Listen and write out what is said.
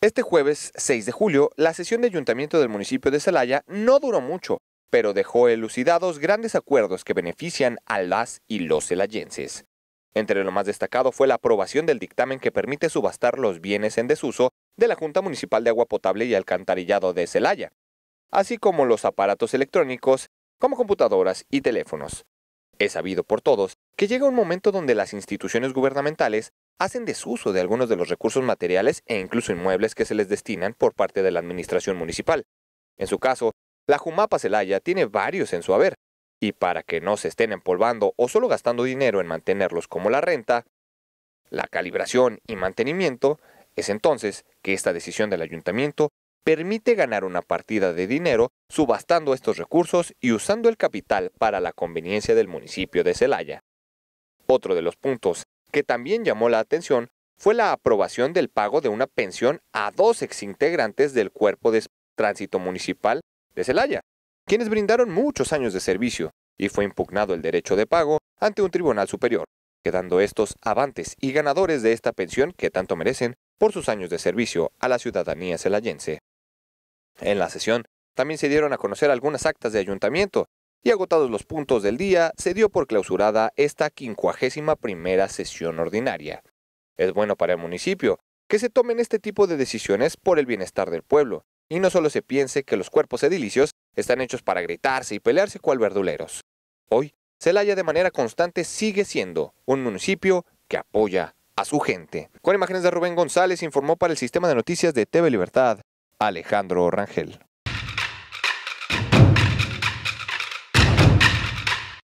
Este jueves 6 de julio, la sesión de ayuntamiento del municipio de Celaya no duró mucho, pero dejó elucidados grandes acuerdos que benefician a las y los celayenses. Entre lo más destacado fue la aprobación del dictamen que permite subastar los bienes en desuso de la Junta Municipal de Agua Potable y Alcantarillado de Celaya, así como los aparatos electrónicos como computadoras y teléfonos. Es sabido por todos que llega un momento donde las instituciones gubernamentales hacen desuso de algunos de los recursos materiales e incluso inmuebles que se les destinan por parte de la administración municipal. En su caso, la Jumapa Celaya tiene varios en su haber, y para que no se estén empolvando o solo gastando dinero en mantenerlos como la renta, la calibración y mantenimiento, es entonces que esta decisión del ayuntamiento permite ganar una partida de dinero subastando estos recursos y usando el capital para la conveniencia del municipio de Celaya. Otro de los puntos que también llamó la atención fue la aprobación del pago de una pensión a dos exintegrantes del Cuerpo de Tránsito Municipal de Celaya, quienes brindaron muchos años de servicio, y fue impugnado el derecho de pago ante un tribunal superior, quedando estos avantes y ganadores de esta pensión que tanto merecen por sus años de servicio a la ciudadanía celayense. En la sesión también se dieron a conocer algunas actas de ayuntamiento, y agotados los puntos del día, se dio por clausurada esta 51 primera sesión ordinaria. Es bueno para el municipio que se tomen este tipo de decisiones por el bienestar del pueblo, y no solo se piense que los cuerpos edilicios están hechos para gritarse y pelearse cual verduleros. Hoy, Celaya de manera constante sigue siendo un municipio que apoya a su gente. Con imágenes de Rubén González informó para el Sistema de Noticias de TV Libertad, Alejandro Rangel.